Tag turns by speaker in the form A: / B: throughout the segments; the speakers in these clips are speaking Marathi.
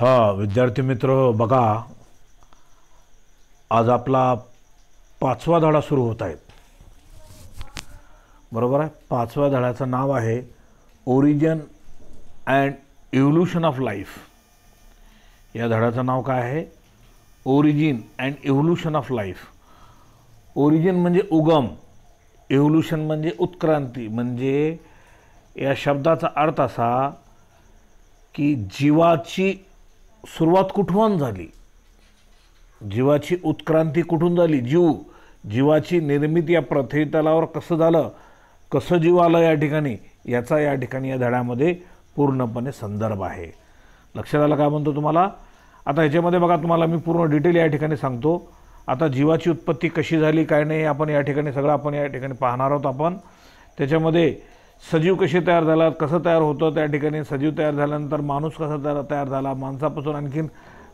A: हा विद्यार्थी मित्र बघा आज आपला पाचवा धडा सुरू होत आहेत बरोबर आहे पाचव्या धड्याचं नाव आहे origin and evolution of life या धड्याचं नाव काय आहे origin and evolution of life origin म्हणजे उगम इव्होल्युशन म्हणजे उत्क्रांती म्हणजे या शब्दाचा अर्थ असा की जीवाची सुरुवात कुठून झाली जीवाची उत्क्रांती कुठून झाली जीव जीवाची निर्मिती या पृथ्वी तलावर कसं झालं कसं जीव आलं या ठिकाणी याचा या ठिकाणी या धड्यामध्ये पूर्णपणे संदर्भ आहे लक्षात आलं काय म्हणतो तुम्हाला आता ह्याच्यामध्ये बघा तुम्हाला मी पूर्ण डिटेल या ठिकाणी सांगतो आता जीवाची उत्पत्ती कशी झाली काय नाही आपण या ठिकाणी सगळं आपण या ठिकाणी पाहणार आहोत आपण त्याच्यामध्ये सजीव कसे तयार झाला कसं तयार होतं त्या ठिकाणी सजीव तयार झाल्यानंतर माणूस कसा तयार तयार झाला माणसापासून आणखीन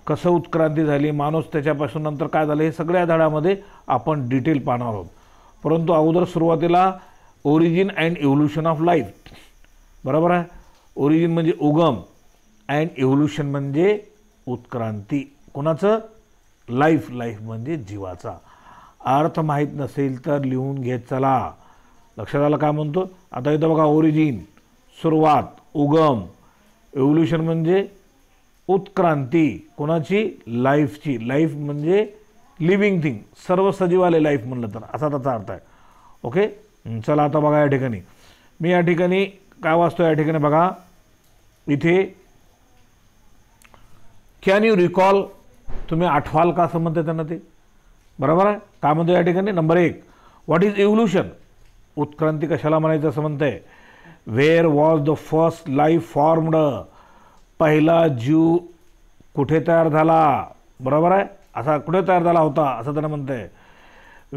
A: कसं उत्क्रांती झाली माणूस त्याच्यापासून नंतर काय झालं हे सगळ्या धडामध्ये आपण डिटेल पाहणार आहोत परंतु अगोदर सुरुवातीला origin and evolution of life बरोबर आहे ओरिजिन म्हणजे उगम अँड एव्होल्युशन म्हणजे उत्क्रांती कोणाचं लाईफ लाईफ म्हणजे जीवाचा अर्थ माहीत नसेल तर लिहून घेत चला लक्षात आलं काय म्हणतो आता इथं बघा ओरिजिन सुरुवात उगम एव्होल्युशन म्हणजे उत्क्रांती कोणाची लाईफची लाईफ म्हणजे लिव्हिंग थिंग सर्व सजीवाले लाईफ म्हणलं तर असा त्याचा अर्थ आहे ओके चला आता बघा या ठिकाणी मी या ठिकाणी काय वाचतो या ठिकाणी बघा इथे कॅन यू रिकॉल तुम्ही आठवाल का समजते त्यांना ते बरोबर आहे काय म्हणतो या ठिकाणी नंबर एक व्हॉट इज एव्होल्युशन उत्क्रांती कशाला म्हणायचं असं म्हणते where was the first life formed पहिला जीव कुठे तयार झाला बरोबर आहे असा कुठे तयार झाला होता असं त्यांना म्हणते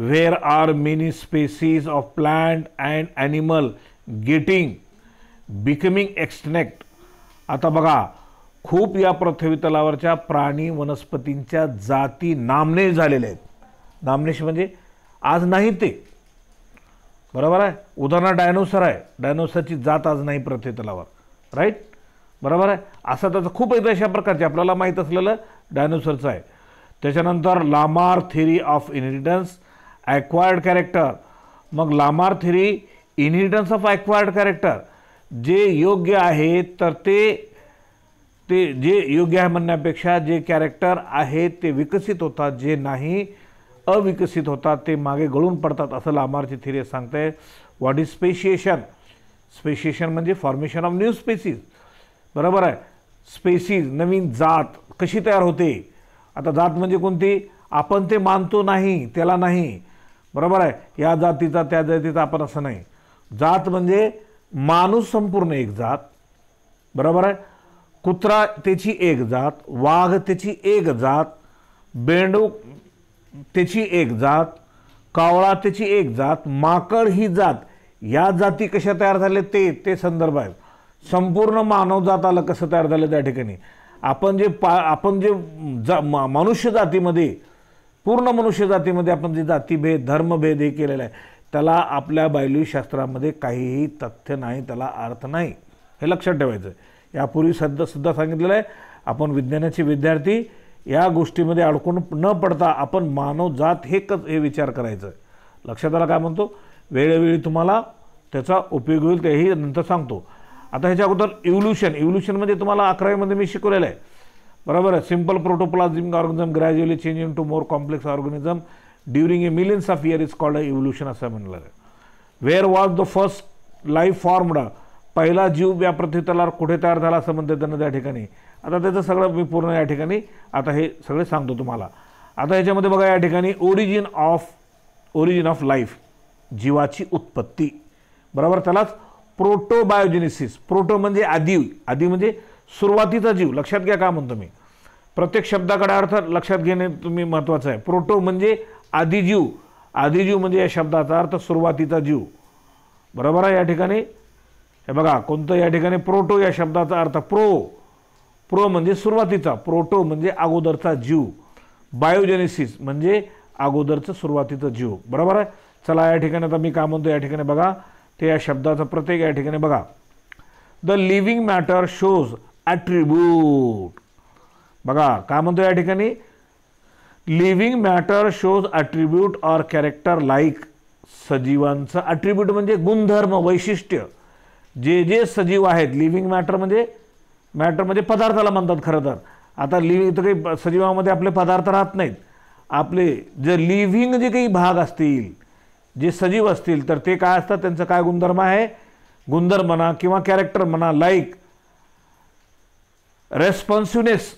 A: where are many species of plant and animal getting becoming extinct आता बघा खूप या पृथ्वी तलावरच्या प्राणी वनस्पतींच्या जाती नामनेश झालेल्या आहेत नामनेश म्हणजे आज नाही ते बरोबर आहे उदाहरणार डायनोसर आहे डायनोसरची जात आज नाही तलावर राईट बरोबर आहे असं त्याचं खूप अशा प्रकारचे आपल्याला माहीत असलेलं डायनोसरचं आहे त्याच्यानंतर Lamarck theory of inheritance acquired character मग Lamarck theory inheritance of acquired character जे योग्य आहे तर ते ते जे योग्य आहे म्हणण्यापेक्षा जे कॅरेक्टर आहे ते विकसित होतात जे नाही अविकसित होतात ते मागे गळून पडतात असं लामारची थिरी सांगते व्हॉट इज स्पेशिएशन स्पेशिएशन म्हणजे फॉर्मेशन ऑफ न्यू स्पेसीज बरोबर आहे स्पेसीज नवीन जात कशी तयार होते आता जात म्हणजे कोणती आपण ते मानतो नाही त्याला नाही बरोबर आहे या जातीचा त्या जातीचा आपण असं नाही जात म्हणजे माणूस संपूर्ण एक जात बरोबर आहे कुत्रा त्याची एक जात वाघ त्याची एक जात बेंडू त्याची एक जात कावळा त्याची एक जात माकड ही जात या जाती कशा तयार झाल्या ते ते संदर्भ आहेत संपूर्ण मानव जाताला कसं तयार झालं त्या ठिकाणी आपण जे पा आपण जे जा मनुष्य जातीमध्ये पूर्ण मनुष्य जातीमध्ये आपण जे जातीभेद धर्मभेद हे केलेलं आहे त्याला आपल्या शास्त्रामध्ये काहीही तथ्य नाही त्याला अर्थ नाही हे लक्षात ठेवायचं यापूर्वी सध्या सुद्धा सांगितलेलं आहे आपण विज्ञानाचे विद्यार्थी या गोष्टीमध्ये अडकून न पडता आपण मानव जात हे कच हे विचार करायचं लक्षात आला काय म्हणतो वेळोवेळी तुम्हाला त्याचा उपयोग होईल तेही नंतर सांगतो आता ह्याच्या अगोदर इव्होल्युशन म्हणजे इव्होल्युशन तुम्हाला अकरावीमध्ये मी शिकवलेलं आहे बरोबर आहे simple protoplasm organism gradually change in to more complex organism during a millions of year is called a evolution असं म्हणलं आहे where was the first life formed पहिला जीव व्याप्रती तलावर कुठे तयार झाला असं म्हणते त्यांना त्या ठिकाणी आता त्याचं सगळं मी पूर्ण या ठिकाणी आता हे सगळे सांगतो तुम्हाला आता याच्यामध्ये बघा या ठिकाणी origin of origin of life जीवाची उत्पत्ती बरोबर त्यालाच प्रोटोबायोजेनेसिस प्रोटो म्हणजे आदिव आदि म्हणजे सुरुवातीचा जीव लक्षात घ्या का म्हणतो मी प्रत्येक शब्दाकडे अर्थ लक्षात घेणे तुम्ही महत्त्वाचं आहे प्रोटो म्हणजे आदिजीव आदिजीव म्हणजे या शब्दाचा अर्थ सुरुवातीचा जीव बरोबर आहे या ठिकाणी हे बघा कोणतं या ठिकाणी प्रोटो या शब्दाचा अर्थ प्रो प्रो म्हणजे सुरुवातीचा प्रोटो म्हणजे अगोदरचा जीव बायोजेनेसिस म्हणजे अगोदरचं सुरुवातीचं जीव बरोबर आहे चला या ठिकाणी आता मी काय म्हणतो या ठिकाणी बघा ते या शब्दाचा प्रत्येक या ठिकाणी बघा the living matter shows attribute बघा काय म्हणतो या ठिकाणी living matter shows attribute or character like सजीवांचं ॲट्रिब्यूट म्हणजे गुणधर्म वैशिष्ट्य जे जे सजीव आहेत लिव्हिंग मॅटर म्हणजे मॅटर म्हणजे पदार्थाला म्हणतात खरं तर आता लिव्हिंग तर काही सजीवामध्ये आपले पदार्थ राहत नाहीत आपले जे लिव्हिंग जे काही भाग असतील जे सजीव असतील तर ते काय असतात त्यांचं काय गुणधर्म आहे गुणधर्म म्हणा किंवा कॅरेक्टर म्हणा लाईक रेस्पॉन्सिवनेस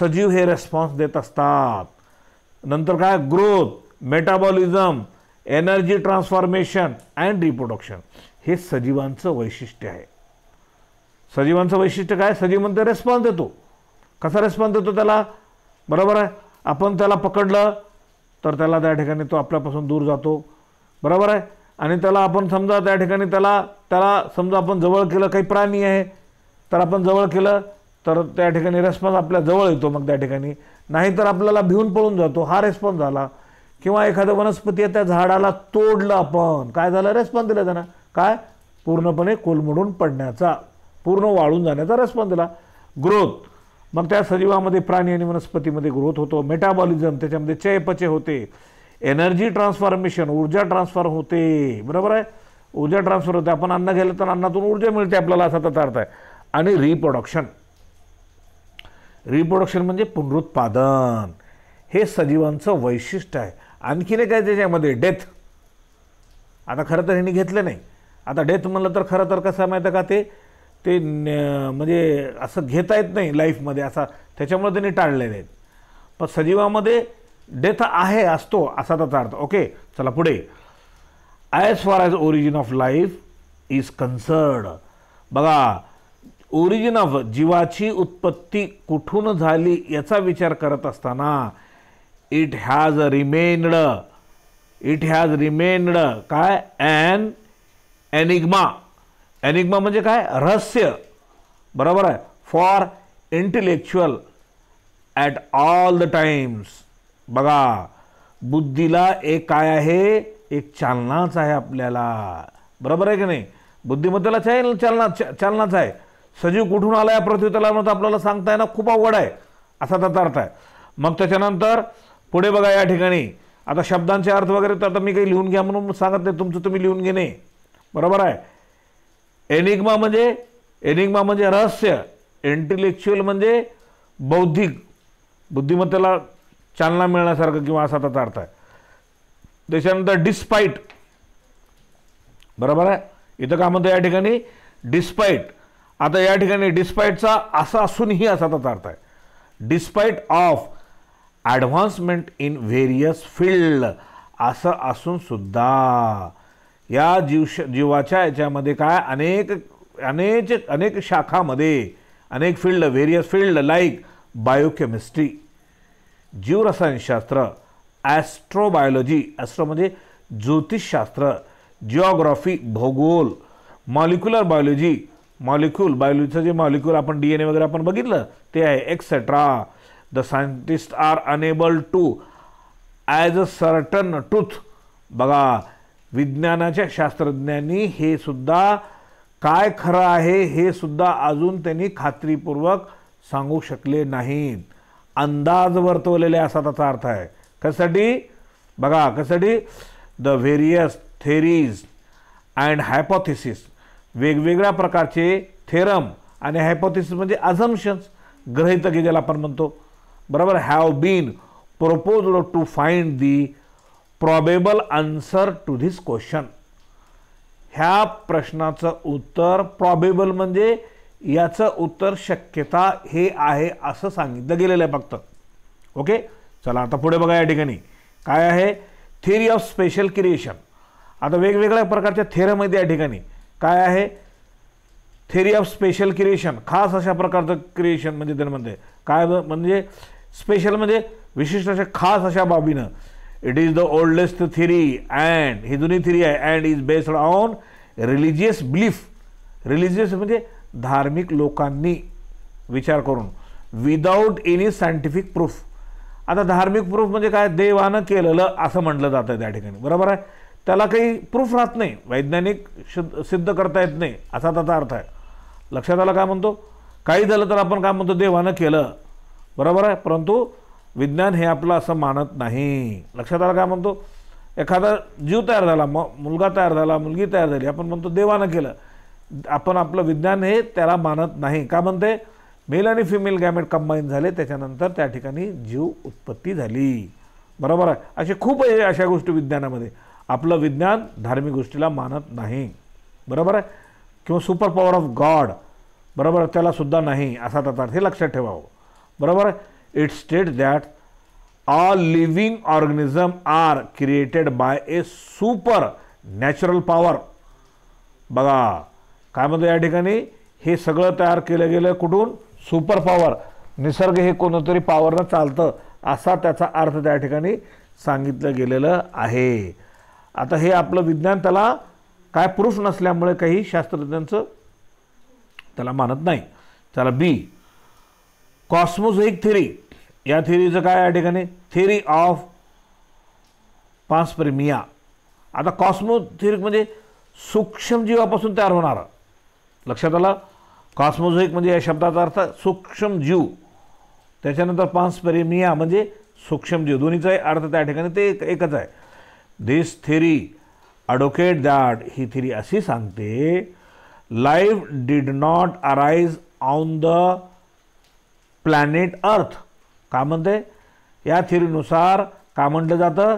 A: सजीव हे रेस्पॉन्स देत असतात नंतर काय growth metabolism energy transformation and reproduction हे सजीवांचं वैशिष्ट्य आहे सजीवांचं वैशिष्ट्य काय सजीव म्हणते रेस्पॉन्स देतो कसा रेस्पॉन्स देतो त्याला बरोबर आहे आपण त्याला पकडलं तर त्याला त्या ठिकाणी तो आपल्यापासून दूर जातो बरोबर आहे आणि त्याला आपण समजा त्या ठिकाणी त्याला त्याला समजा आपण जवळ केलं काही प्राणी आहे तर आपण जवळ केलं तर त्या ठिकाणी रेस्पॉन्स आपल्या जवळ येतो मग त्या ठिकाणी नाहीतर आपल्याला भिवून पळून जातो हा रेस्पॉन्स झाला किंवा एखादं वनस्पती आहे त्या झाडाला तोडलं आपण काय झालं रेस्पॉन्स दिला त्यांना काय पूर्णपणे कोलमडून पडण्याचा पूर्ण वाळून जाण्याचा रेस्पॉन्स दिला ग्रोथ मग त्या सजीवामध्ये प्राणी आणि वनस्पतीमध्ये ग्रोथ होतो मेटाबॉलिझम त्याच्यामध्ये चयपचे होते एनर्जी ट्रान्सफॉर्मेशन ऊर्जा ट्रान्सफर होते बरोबर आहे ऊर्जा ट्रान्सफर होते आपण अन्न गेलं तर अन्नातून ऊर्जा मिळते आपल्याला असा त्याचा अर्थ आहे आणि रिप्रोडक्शन रिप्रोडक्शन म्हणजे पुनरुत्पादन हे सजीवांचं वैशिष्ट्य आहे आणखीन काय त्याच्यामध्ये डेथ आता खरं तर ह्यांनी घेतलं नाही आता डेथ म्हणलं तर खरं तर कसं माहिती का ते ते म्हणजे असं घेता येत नाही लाईफमध्ये असा त्याच्यामुळे त्यांनी टाळलेले आहेत पण सजीवामध्ये डेथ आहे असतो असा त्याचा अर्थ ओके चला पुढे as far as origin of life is concerned बघा ओरिजिन ऑफ जीवाची उत्पत्ती कुठून झाली याचा विचार करत असताना it has remained it has remained काय अँड एनिग्मा एनिग्मा म्हणजे काय रहस्य बरोबर आहे for intellectual at all the times बघा बुद्धीला एक काय आहे एक चालनाच आहे आपल्याला बरोबर आहे की नाही बुद्धिमत्तेला चाल चालना चालनाच आहे सजीव कुठून आला या पृथ्वीतला म्हणून आपल्याला सांगता येणं खूप अवघड आहे असा त्याचा अर्थ आहे मग त्याच्यानंतर पुढे बघा या ठिकाणी आता शब्दांचे अर्थ वगैरे तर आता मी काही लिहून घ्या म्हणून सांगत नाही तुमचं तुम्ही लिहून घेणे बरोबर आहे एनिग्मा म्हणजे एनिग्मा म्हणजे रहस्य इंटिलेक्च्युअल म्हणजे बौद्धिक बुद्धिमत्तेला चालना मिळण्यासारखं किंवा असा त्याचा अर्थ आहे त्याच्यानंतर डिस्पाईट बरोबर आहे इथं का म्हणतो या ठिकाणी डिस्पाईट आता या ठिकाणी डिस्पाईटचा असा असूनही असा त्याचा अर्थ आहे despite of advancement in various field असं असूनसुद्धा या जीवश जीवाच्या याच्यामध्ये काय अनेक अनेक अनेक शाखामध्ये अनेक field various field like biochemistry जीवरसायनशास्त्र ॲस्ट्रोबायोलॉजी ॲस्ट्रो म्हणजे ज्योतिषशास्त्र जिओग्राफी भूगोल मॉलिक्युलर बायोलॉजी मॉलिक्युल बायोलॉजीचं जे मॉलिक्यूल आपण डी एन ए वगैरे आपण बघितलं ते आहे etcetera the scientist are unable to as a certain टूथ बघा विज्ञानाच्या शास्त्रज्ञांनी हे सुद्धा काय खरं आहे हे सुद्धा अजून त्यांनी खात्रीपूर्वक सांगू शकले नाहीत अंदाज वर्तवलेले असा त्याचा अर्थ आहे कसाठी बघा कसाठी the various theories and hypothesis वेगवेगळ्या प्रकारचे थेरम आणि हायपोथिसिस म्हणजे अझम्शन्स की ज्याला आपण म्हणतो बरोबर have been propose to find the probable answer to this question ह्या प्रश्नाचं उत्तर प्रॉबेबल म्हणजे याचं उत्तर शक्यता हे आहे असं सांगितलं गेलेलं आहे फक्त ओके चला आता पुढे बघा या ठिकाणी काय आहे थिअरी ऑफ स्पेशल क्रिएशन आता वेगवेगळ्या प्रकारच्या थेरमध्ये या ठिकाणी काय आहे थेरी ऑफ स्पेशल क्रिएशन खास अशा प्रकारचं क्रिएशन म्हणजे त्यांमध्ये म्हणजे. काय म्हणजे स्पेशल म्हणजे विशिष्ट अशा खास अशा बाबीनं it is the oldest theory and ही जुनी थिरी आहे and is based on religious belief religious म्हणजे धार्मिक लोकांनी विचार करून विदाऊट एनी सायंटिफिक प्रूफ आता धार्मिक प्रूफ म्हणजे काय देवानं केलेलं असं म्हटलं जातं त्या ठिकाणी बरोबर आहे त्याला काही प्रूफ राहत नाही वैज्ञानिक शुद्ध सिद्ध करता येत नाही असा त्याचा अर्थ आहे लक्षात आला काय म्हणतो काही झालं तर आपण काय म्हणतो देवानं केलं बरोबर आहे परंतु विज्ञान हे आपलं असं मानत नाही लक्षात आलं काय म्हणतो एखादा जीव तयार झाला म मुलगा तयार झाला मुलगी तयार झाली आपण म्हणतो देवानं केलं आपण आपलं विज्ञान हे त्याला मानत नाही का म्हणते मेल आणि फिमेल गॅमेट कंबाईन झाले त्याच्यानंतर त्या ठिकाणी जीव उत्पत्ती झाली बरोबर आहे असे खूप आहे अशा गोष्टी विज्ञानामध्ये आपलं विज्ञान धार्मिक गोष्टीला मानत नाही बरोबर आहे किंवा सुपर पॉवर ऑफ गॉड बरोबर त्याला सुद्धा नाही असा त्याचा अर्थ हे लक्षात ठेवावं बरोबर आहे it states all all living are created by by supernatural power. बघा काय म्हणतो या ठिकाणी हे सगळं तयार केलं गेलं कुठून सुपर पॉवर निसर्ग हे कोणतरी पॉवरनं चालतं असा त्याचा अर्थ त्या ठिकाणी सांगितलं गेलेलं आहे आता हे आपलं विज्ञान त्याला काय पुरुष नसल्यामुळे काही शास्त्रज्ञांचं त्याला मानत नाही त्याला बी कॉस्मोझोईक थेरी या थेरीचं काय या ठिकाणी थेरी ऑफ पान्सप्रेमिया आता कॉस्मो थिरिक म्हणजे जीवापासून तयार होणार लक्षात आलं कॉस्मोझोईक म्हणजे या शब्दाचा अर्थ सूक्ष्म जीव त्याच्यानंतर पान्सप्रेमिया म्हणजे सूक्ष्म जीव दोन्हीचाही अर्थ त्या ठिकाणी ते एकच आहे धिस थेरी अडोकेट दॅट ही थेरी अशी सांगते life did not arise on the planet earth का म्हणते या थिअरीनुसार का म्हटलं जातं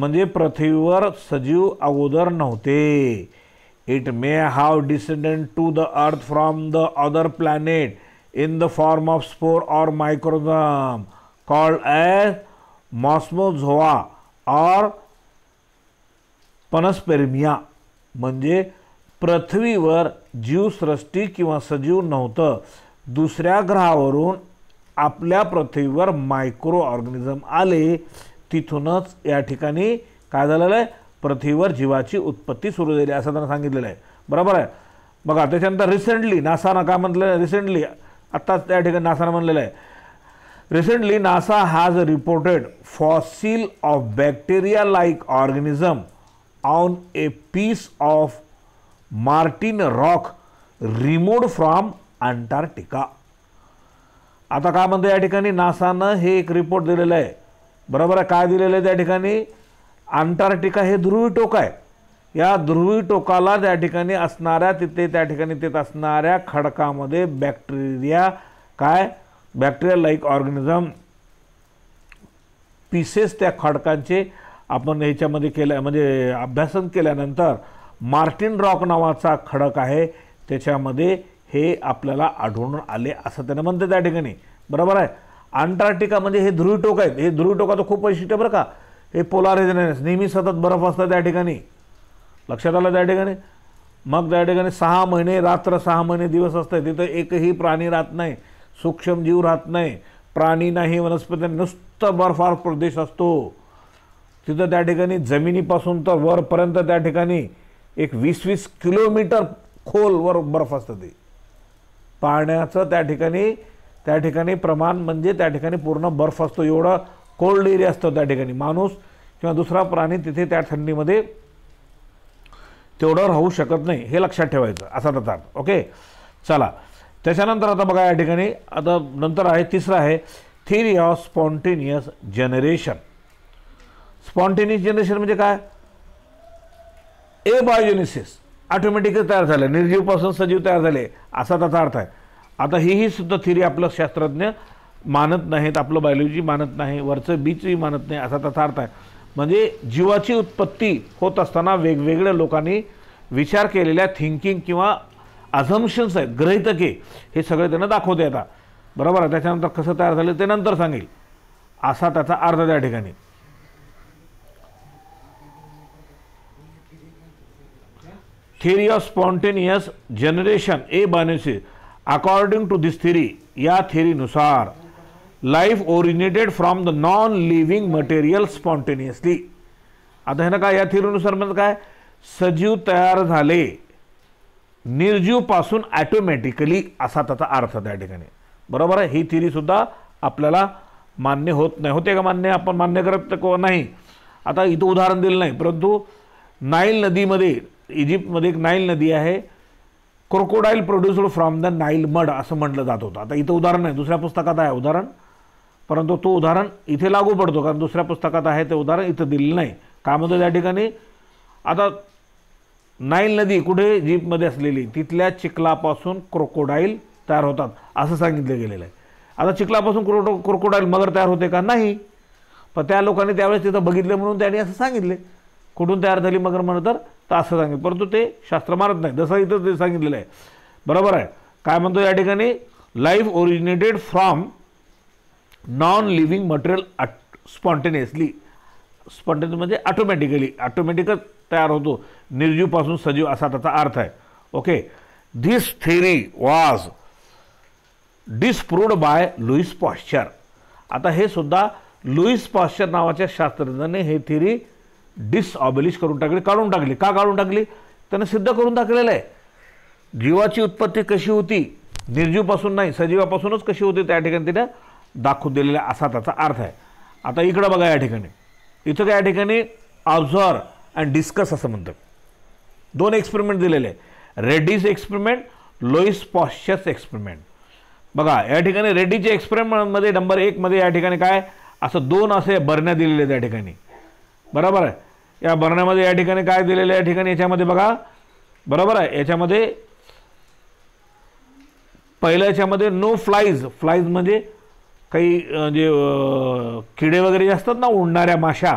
A: म्हणजे पृथ्वीवर सजीव अगोदर नव्हते it may have descendant to the earth from the other planet in the form of spore or microorganism called as cosmozoa or panspermia म्हणजे पृथ्वीवर जीवसृष्टी किंवा सजीव नव्हतं दुसऱ्या ग्रहावरून आपल्या पृथ्वीवर मायक्रो ऑर्गनिझम आले तिथूनच या ठिकाणी काय झालेलं आहे पृथ्वीवर जीवाची उत्पत्ती सुरू झाली असं त्यांना सांगितलेलं आहे बरोबर आहे बघा त्याच्यानंतर रिसेंटली नासानं काय म्हटलं आहे रिसेंटली आत्ताच त्या ठिकाणी नासानं म्हणलेलं आहे recently NASA has reported fossil of bacteria like organism on a piece of Martian rock removed from Antarctica आता काय म्हणतो या ठिकाणी नासानं हे एक रिपोर्ट दिलेलं आहे बरोबर आहे काय दिलेलं आहे त्या ठिकाणी अंटार्क्टिका हे ध्रुवी टोक आहे या ध्रुवी टोकाला त्या ठिकाणी असणाऱ्या तिथे त्या ठिकाणी तिथे असणाऱ्या खडकामध्ये बॅक्टेरिया काय बॅक्टेरिया लाईक ऑर्गॅनिझम पीसेस त्या खडकांचे आपण ह्याच्यामध्ये केल्या म्हणजे अभ्यासन केल्यानंतर मार्टिन रॉक नावाचा खडक आहे त्याच्यामध्ये हे आपल्याला आढळून आले असं त्याने म्हणतं त्या ठिकाणी बरोबर आहे म्हणजे हे ध्रुवी टोक आहेत हे ध्रुव टोकाचं खूप वैशिष्ट्य बरं का हे पोलार रेजनस नेहमी सतत बर्फ असतं त्या ठिकाणी लक्षात आलं त्या ठिकाणी मग त्या ठिकाणी सहा महिने रात्र सहा महिने दिवस असतं तिथं एकही प्राणी राहत नाही सूक्ष्म जीव राहत नाही प्राणी नाही वनस्पती नुसतं बर्फार प्रदेश असतो तिथं त्या ठिकाणी जमिनीपासून तर वरपर्यंत त्या ठिकाणी एक वीस वीस किलोमीटर खोलवर बर्फ असतं ते पाण्याचं त्या ठिकाणी त्या ठिकाणी प्रमाण म्हणजे त्या ठिकाणी पूर्ण बर्फ असतो एवढं कोल्ड एरिया असतो त्या ठिकाणी माणूस किंवा दुसरा प्राणी तिथे त्या थंडीमध्ये तेवढं राहू शकत नाही हे लक्षात ठेवायचं असा त्याचा ओके चला त्याच्यानंतर आता बघा या ठिकाणी आता नंतर आहे तिसरं आहे theory of spontaneous generation spontaneous generation म्हणजे काय एबायोजेनेसिस ऑटोमॅटिकच तयार झालं निर्जीवपासून सजीव तयार झाले असा त्याचा अर्थ आहे आता हीही सुद्धा थिरी आपलं शास्त्रज्ञ मानत नाहीत आपलं बायोलॉजी मानत नाही वरचं बीचही मानत नाही असा त्याचा अर्थ आहे म्हणजे जीवाची उत्पत्ती होत असताना वेगवेगळ्या लोकांनी विचार केलेल्या थिंकिंग किंवा अझम्शन्स आहेत ग्रहितके हे सगळे त्यांना दाखवते आता बरोबर आहे त्याच्यानंतर कसं तयार झालं ते नंतर सांगेल असा त्याचा अर्थ त्या ठिकाणी theory of spontaneous generation a Banerjee according to this theory या थेरीनुसार life originated from the non living material spontaneously आता हे ना काय या थिअरीनुसार म्हणजे काय सजीव तयार झाले निर्जीवपासून ॲटोमॅटिकली असा त्याचा अर्थ त्या ठिकाणी बरोबर आहे ही थिरीसुद्धा आपल्याला मान्य होत नाही होते का मान्य आपण मान्य करत नाही आता इथं उदाहरण दिलं नाही परंतु नाईल नदीमध्ये इजिप्तमध्ये एक नाईल नदी आहे crocodile produced from the Nile mud असं म्हटलं जात होतं आता इथं उदाहरण आहे दुसऱ्या पुस्तकात आहे उदाहरण परंतु तो उदाहरण इथे लागू पडतो कारण दुसऱ्या पुस्तकात आहे ते उदाहरण इथं दिलं नाही काय म्हणतो त्या ठिकाणी आता नाईल नदी कुठे जीपमध्ये असलेली तिथल्या चिखलापासून क्रोकोडाईल तयार होतात असं सांगितलं गेलेलं आहे आता चिखलापासून क्रो क्रोकोडाईल मगर तयार होते का नाही पण त्या लोकांनी त्यावेळेस तिथं बघितलं म्हणून त्यांनी असं सांगितले कुठून तयार झाली मगर म्हणत तर असं सांगितलं परंतु ते शास्त्र मारत नाही जसं इथं ते सांगितलेलं आहे बरोबर आहे काय म्हणतो या ठिकाणी life originated from non living material at spontaneously spontaneous म्हणजे ऑटोमॅटिकली ऑटोमॅटिकच तयार होतो निर्जीवपासून सजीव असा त्याचा अर्थ आहे okay this theory was disproved by Louis Pasteur आता हे सुद्धा लुईस पॉश्चर नावाच्या शास्त्रज्ञाने हे थिरी डिसऑबलिश करून टाकली काढून टाकली का काढून टाकली त्यानं सिद्ध करून दाखलेलं आहे जीवाची उत्पत्ती कशी होती निर्जीवपासून नाही सजीवापासूनच कशी होती त्या ठिकाणी तिने दाखवून दिलेला असा त्याचा अर्थ आहे आता इकडं बघा या ठिकाणी इथं काय या ठिकाणी ऑब्झॉर्व अँड डिस्कस असं म्हणतात दोन एक्सपेरिमेंट दिलेले आहे रेड्डीज एक्सपेरिमेंट लोईस पॉश्चस एक्सपेरिमेंट बघा या ठिकाणी रेड्डीच्या एक्सपेरिमेंटमध्ये नंबर एकमध्ये या ठिकाणी काय असं दोन असे बरण्या दिलेले त्या ठिकाणी बरोबर आहे या भरण्यामध्ये या ठिकाणी काय दिलेलं आहे या ठिकाणी याच्यामध्ये बघा बरोबर आहे याच्यामध्ये पहिलं याच्यामध्ये नो फ्लाईज फ्लाईज म्हणजे काही जे किडे वगैरे जे असतात ना उडणाऱ्या माशा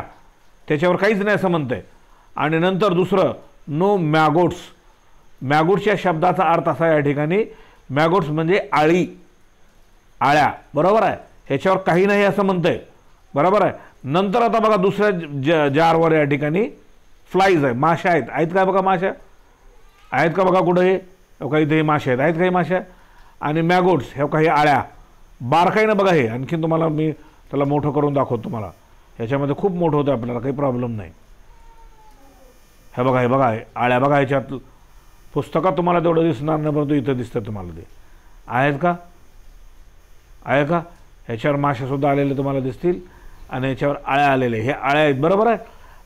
A: त्याच्यावर काहीच नाही असं म्हणतंय आहे आणि नंतर दुसरं नो मॅगोट्स मॅगोट्स या शब्दाचा अर्थ असा या ठिकाणी मॅगोट्स म्हणजे आळी आळ्या बरोबर आहे ह्याच्यावर काही नाही असं म्हणतं आहे बरोबर आहे नंतर आता बघा दुसऱ्या ज जारवर या ठिकाणी फ्लाईज आहे माशा आहेत आहेत काय बघा माशा आहेत का बघा कुठं हे हो, का इथे हे माशा आहेत आहेत काही माशा आणि मॅगोट्स हे काही आळ्या बारकाईनं बघा हे आणखीन तुम्हाला मी त्याला मोठं करून दाखवतो तुम्हाला ह्याच्यामध्ये खूप मोठं होतं आपल्याला काही प्रॉब्लेम नाही हे बघा हे बघा हे आळ्या बघा ह्याच्यात पुस्तकात तुम्हाला तेवढं दिसणार नाही परंतु इथं दिसतं तुम्हाला ते आहेत का आहे का ह्याच्यावर माशासुद्धा आलेले तुम्हाला दिसतील आणि याच्यावर आळ्या आलेले हे आळ्या आहेत बरोबर आहे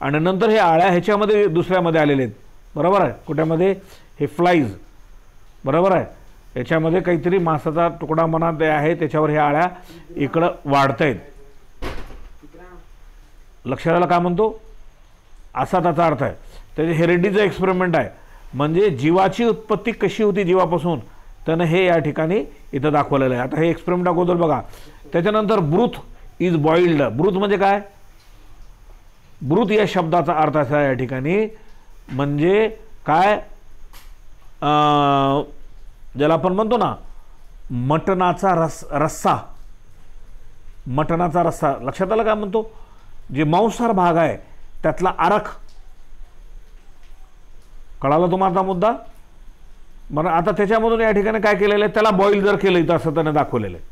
A: आणि नंतर हे आळ्या ह्याच्यामध्ये दुसऱ्यामध्ये आलेले आहेत बरोबर आहे कुठ्यामध्ये हे फ्लाईज बरोबर आहे याच्यामध्ये काहीतरी मासाचा तुकडा ते आहे त्याच्यावर ह्या आळ्या इकडं वाढत आहेत लक्षात आलं का म्हणतो असा त्याचा अर्थ आहे त्याचे हेरिडीजचं एक्सपेरिमेंट आहे म्हणजे जीवाची उत्पत्ती कशी होती जीवापासून त्यानं हे या ठिकाणी इथं दाखवलेलं आहे आता हे एक्सपेरिमेंट अगोदर बघा त्याच्यानंतर ब्रूथ इज बॉइल्ड ब्रुत म्हणजे काय ब्रुत या शब्दाचा अर्थ असा या ठिकाणी म्हणजे काय ज्याला आपण म्हणतो ना मटणाचा रस रस्सा मटणाचा रस्सा लक्षात आलं काय म्हणतो जे मांसार भाग आहे त्यातला आरख कळाला तुम्हाला मुद्दा बरं आता त्याच्यामधून या ठिकाणी काय केलेलं आहे त्याला बॉईल जर केलं इथं असं त्याने दाखवलेलं आहे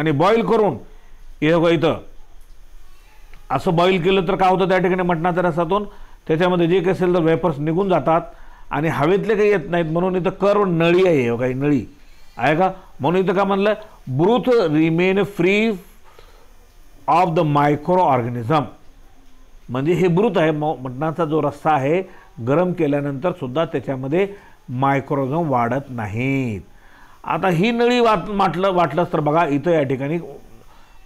A: आणि बॉईल करून बघा इथं असं बॉईल केलं तर काय होतं त्या ठिकाणी मटणाच्या रसातून त्याच्यामध्ये जे काही असेल तर वेपर्स निघून जातात आणि हवेतले काही येत नाहीत म्हणून इथं कर्व नळी आहे काही नळी आहे का म्हणून इथं का म्हणलं broth remain free of the micro organism म्हणजे हे ब्रूथ आहे मटणाचा जो रस्सा आहे गरम केल्यानंतर सुद्धा त्याच्यामध्ये मायक्रोझम वाढत नाहीत आता ही नळी वाट म्हटलं वाटलंच तर बघा इथं या ठिकाणी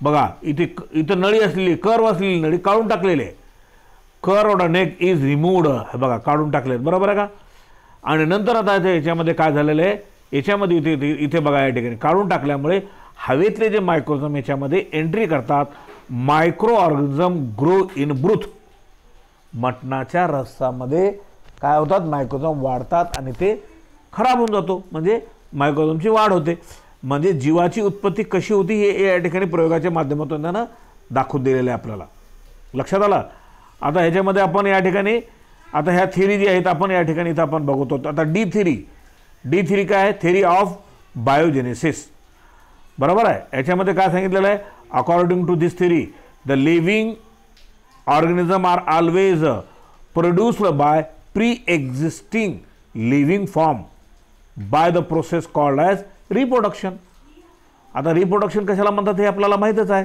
A: बघा इथे इथं नळी असलेली कर्व असलेली नळी काढून टाकलेली आहे कर्वड नेक इज रिमूव्ड बघा काढून टाकले बरोबर आहे का आणि नंतर आता इथे याच्यामध्ये काय झालेलं आहे याच्यामध्ये इथे इथे बघा या ठिकाणी काढून टाकल्यामुळे हवेतले जे मायक्रोझम याच्यामध्ये एंट्री करतात micro organism grow in broth मटणाच्या रस्सामध्ये काय होतात मायक्रोझम वाढतात आणि ते खराब होऊन जातो म्हणजे मायक्रोझमची वाढ होते म्हणजे जीवाची उत्पत्ती कशी होती हे या ठिकाणी प्रयोगाच्या माध्यमातून त्यांना दाखवून दिलेलं आहे आपल्याला लक्षात आला आता ह्याच्यामध्ये आपण या ठिकाणी आता ह्या थिरी जी आहेत आपण या ठिकाणी इथं आपण बघतो आता डी थिरी डी थिरी काय आहे थेरी ऑफ बायोजेनेसिस बरोबर आहे याच्यामध्ये काय सांगितलेलं आहे according to this theory the living organism are always produced by pre existing living form by the process called as reproduction आता रिप्रोडक्शन कशाला म्हणतात हे आपल्याला माहीतच आहे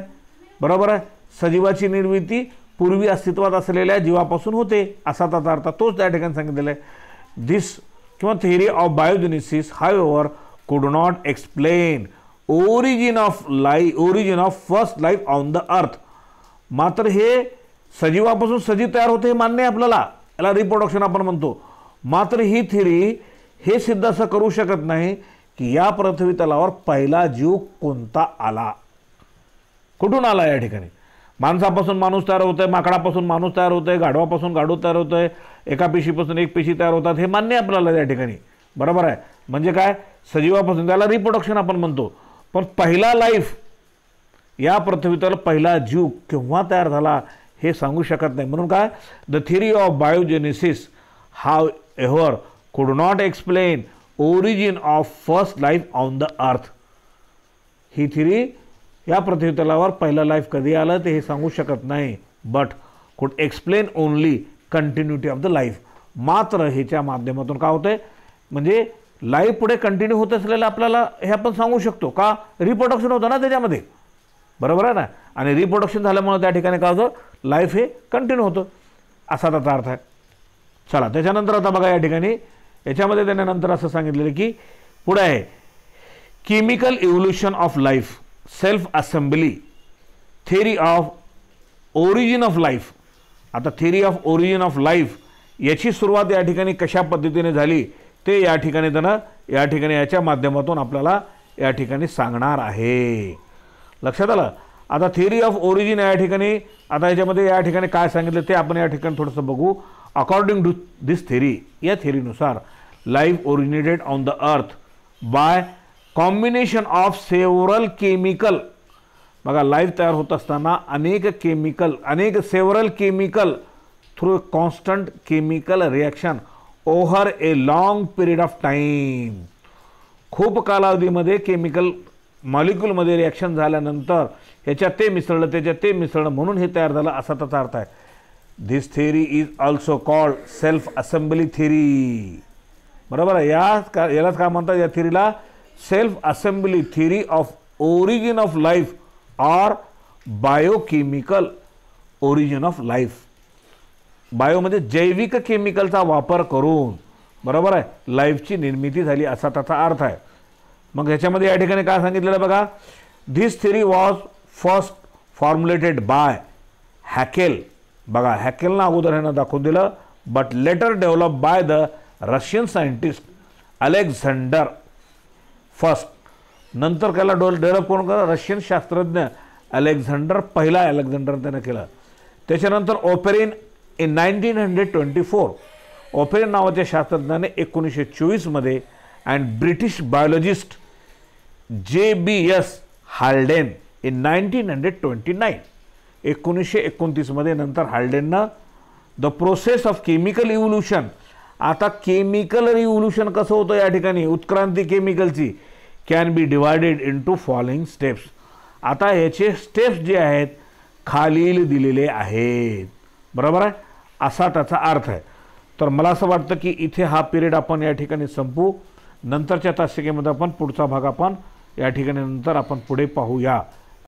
A: बरोबर आहे सजीवाची निर्मिती पूर्वी अस्तित्वात असलेल्या जीवापासून होते असा त्याचा अर्थ तोच त्या ठिकाणी सांगितलेला आहे दिस किंवा theory of biogenesis however could not explain origin of life origin of first life on the earth मात्र हे सजीवापासून सजीव तयार होते हे मान्य आहे आपल्याला याला रिप्रोडक्शन आपण म्हणतो मात्र ही थिअरी हे सिद्ध असं करू शकत नाही की या पृथ्वी तलावर पहिला जीव कोणता आला कुठून आला या ठिकाणी माणसापासून माणूस तयार होतोय माकडापासून माणूस तयार होतोय गाढवापासून गाढू तयार होतोय एका पिशीपासून एक पिशी तयार होतात हे मान्य आपल्याला या ठिकाणी बरोबर आहे म्हणजे काय सजीवापासून त्याला रिप्रोडक्शन आपण म्हणतो पण पहिला लाईफ या पृथ्वीतला पहिला जीव केव्हा तयार झाला हे सांगू शकत नाही म्हणून काय the theory of biogenesis however could not explain origin of first life on the earth ही थिरी या पृथ्वीतलावर पहिलं लाईफ कधी आलं ते हे सांगू शकत नाही but could explain only continuity of the life मात्र ह्याच्या माध्यमातून काय होतंय म्हणजे लाईफ पुढे कंटिन्यू होत असलेलं आपल्याला हे आपण सांगू शकतो का रिप्रोडक्शन होतं ना त्याच्यामध्ये बरोबर आहे ना आणि रिप्रोडक्शन झाल्यामुळे त्या ठिकाणी काय होतं लाईफ हे कंटिन्यू होतं असा त्याचा अर्थ आहे चला त्याच्यानंतर आता बघा या ठिकाणी याच्यामध्ये त्याने नंतर असं सांगितलेलं की पुढं आहे chemical evolution of life self assembly theory of origin of life आता theory of origin of life याची सुरुवात या ठिकाणी कशा पद्धतीने झाली ते या ठिकाणी त्यानं या ठिकाणी याच्या माध्यमातून आपल्याला या ठिकाणी सांगणार आहे लक्षात आलं आता थेरी ऑफ ओरिजिन या ठिकाणी आता याच्यामध्ये या ठिकाणी काय सांगितलं ते आपण या ठिकाणी थोडंसं बघू अकॉर्डिंग टू दिस थेरी या थेरीनुसार live originated on the earth by combination of several chemical बघा लाईव्ह तयार होत असताना अनेक केमिकल अनेक several chemical through constant chemical reaction over a long period of time खूप कालावधीमध्ये केमिकल मॉलिक्यूलमध्ये रिॲक्शन झाल्यानंतर ह्याच्यात ते मिसळलं त्याच्यात ते मिसळलं म्हणून हे तयार झालं असा त्याचा अर्थ आहे this theory is also called self assembly theory बरोबर आहे या का यालाच काय म्हणतात या थिरीला self assembly theory of origin of life or biochemical origin of life bio म्हणजे जैविक केमिकलचा वापर करून बरोबर आहे लाईफची निर्मिती झाली असा त्याचा अर्थ आहे मग ह्याच्यामध्ये या ठिकाणी काय सांगितलेलं बघा this theory was first formulated by Haeckel बघा हॅकेलना अगोदर ह्यानं दाखवून दिलं but later develop by the Russian scientist Alexander first नंतर त्याला डोल डेव्हलप कोण करा रशियन शास्त्रज्ञ अलेक्झांडर पहिला अलेक्झांडर त्यानं केलं त्याच्यानंतर Oparin in nineteen hundred twenty four Oparin नावाच्या शास्त्रज्ञाने एकोणीसशे चोवीसमध्ये and British biologist J B S Haldane in nineteen hundred twenty nine एकोणीसशे एकोणतीसमध्ये नंतर हार्डेननं the process of chemical evolution आता केमिकल रिव्होल्युशन कसं होतं या ठिकाणी उत्क्रांती केमिकलची can be divided into following steps आता याचे स्टेप्स जे आहेत खालील दिलेले आहेत बरोबर आहे असा त्याचा अर्थ आहे तर मला असं वाटतं की इथे हा पिरियड आपण या ठिकाणी संपू नंतरच्या तासिकेमध्ये आपण पुढचा भाग आपण या ठिकाणी नंतर आपण पुढे पाहूया